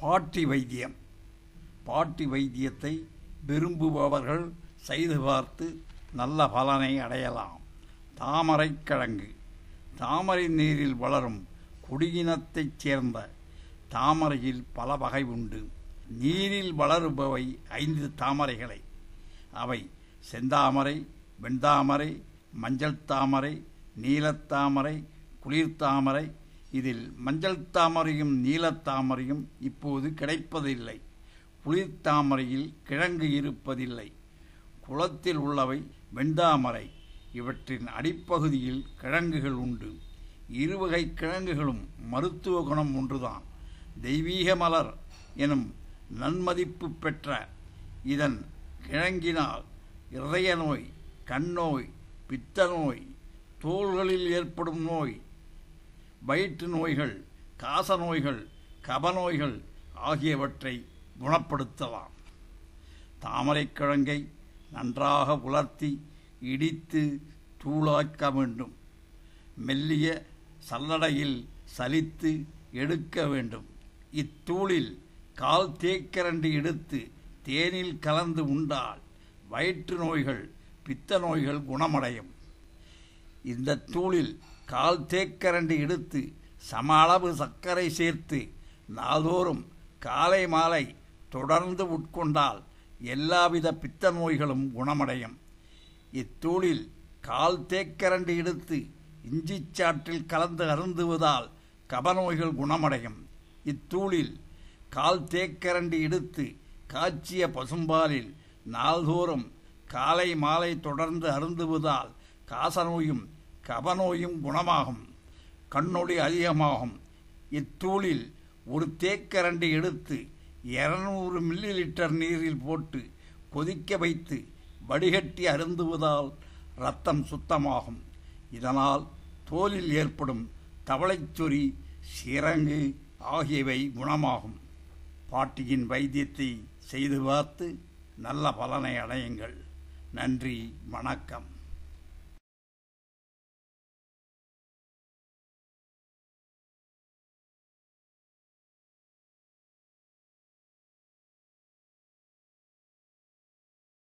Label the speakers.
Speaker 1: பாட்டி வைத்தியம் பாட்டி வைத்தியத்தை விரும்புபவர்கள் செய்து பார்த்து நல்ல பலனை அடையலாம் தாமரை கிழங்கு தாமரை நீரில் வளரும் குடியினத்தைச் சேர்ந்த தாமரையில் பல வகை உண்டு நீரில் வளருபவை ஐந்து தாமரைகளை அவை செந்தாமரை வெண்தாமரை மஞ்சள் தாமரை நீலத்தாமரை குளிர்தாமரை இதில் மஞ்சள் தாமரையும் நீலத்தாமரையும் இப்போது கிடைப்பதில்லை புளித்தாமரையில் கிழங்கு இருப்பதில்லை குளத்தில் உள்ளவை வெண்தாமரை இவற்றின் அடிப்பகுதியில் கிழங்குகள் உண்டு இருவகை கிழங்குகளும் மருத்துவ குணம் ஒன்றுதான் தெய்வீக மலர் எனும் நன்மதிப்பு பெற்ற இதன் கிழங்கினால் இருதய நோய் கண்ணோய் பித்த நோய் தோள்களில் ஏற்படும் நோய் வயிற்று நோய்கள் காச நோய்கள் கபநோய்கள் ஆகியவற்றை குணப்படுத்தலாம் தாமரைக்கிழங்கை நன்றாக உலர்த்தி இடித்து தூளாக்க வேண்டும் மெல்லிய சல்லடையில் சலித்து எடுக்க வேண்டும் இத்தூளில் கால் தேக்கரண்டி எடுத்து தேனில் கலந்து உண்டால் வயிற்று நோய்கள் பித்த நோய்கள் குணமடையும் இந்த தூளில் கால் தேக்கரண்டு எடுத்து சம அளவு சர்க்கரை சேர்த்து நாள்தோறும் காலை மாலை தொடர்ந்து உட்கொண்டால் எல்லாவித பித்த நோய்களும் குணமடையும் இத்தூளில் கால் தேக்கரண்டு எடுத்து இஞ்சி சாற்றில் கலந்து அருந்துவதால் கபநோய்கள் குணமடையும் இத்தூளில் கால் தேக்கரண்டு எடுத்து காய்ச்சிய பசும்பாலில் நாள்தோறும் காலை மாலை தொடர்ந்து அருந்துவதால் காசநோயும் கபநோயும் குணமாகும் கண்ணொளி அதிகமாகும் இத்தூளில் ஒரு தேக்கரண்டி எடுத்து இரநூறு மில்லி லிட்டர் நீரில் போட்டு கொதிக்க வைத்து வடிகட்டி அருந்துவதால் இரத்தம் சுத்தமாகும் இதனால் தோலில் ஏற்படும் தவளைச்சொறி சிறங்கு ஆகியவை குணமாகும் பாட்டியின் வைத்தியத்தை செய்து பார்த்து நல்ல பலனை அடையுங்கள் நன்றி வணக்கம்